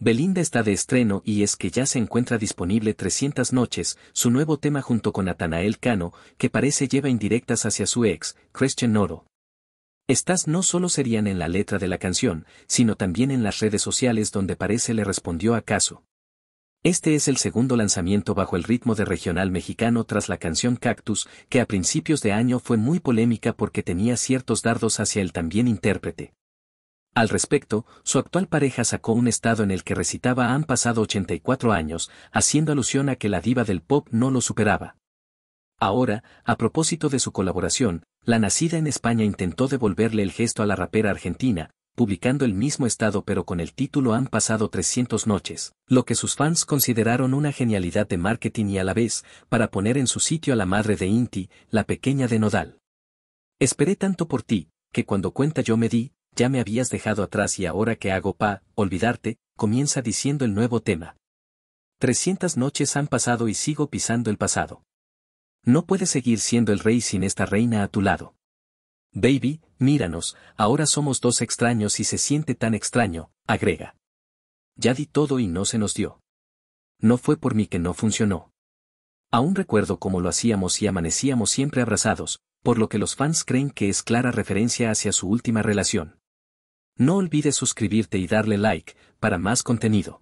Belinda está de estreno y es que ya se encuentra disponible 300 noches, su nuevo tema junto con Atanael Cano, que parece lleva indirectas hacia su ex, Christian Noro. Estas no solo serían en la letra de la canción, sino también en las redes sociales donde parece le respondió a Caso. Este es el segundo lanzamiento bajo el ritmo de regional mexicano tras la canción Cactus, que a principios de año fue muy polémica porque tenía ciertos dardos hacia el también intérprete. Al respecto, su actual pareja sacó un estado en el que recitaba Han pasado 84 años, haciendo alusión a que la diva del pop no lo superaba. Ahora, a propósito de su colaboración, la nacida en España intentó devolverle el gesto a la rapera argentina, publicando el mismo estado pero con el título Han pasado 300 noches, lo que sus fans consideraron una genialidad de marketing y a la vez, para poner en su sitio a la madre de Inti, la pequeña de Nodal. Esperé tanto por ti, que cuando cuenta yo me di, ya me habías dejado atrás y ahora que hago pa, olvidarte, comienza diciendo el nuevo tema. 300 noches han pasado y sigo pisando el pasado. No puedes seguir siendo el rey sin esta reina a tu lado. Baby, míranos, ahora somos dos extraños y se siente tan extraño, agrega. Ya di todo y no se nos dio. No fue por mí que no funcionó. Aún recuerdo cómo lo hacíamos y amanecíamos siempre abrazados, por lo que los fans creen que es clara referencia hacia su última relación. No olvides suscribirte y darle like para más contenido.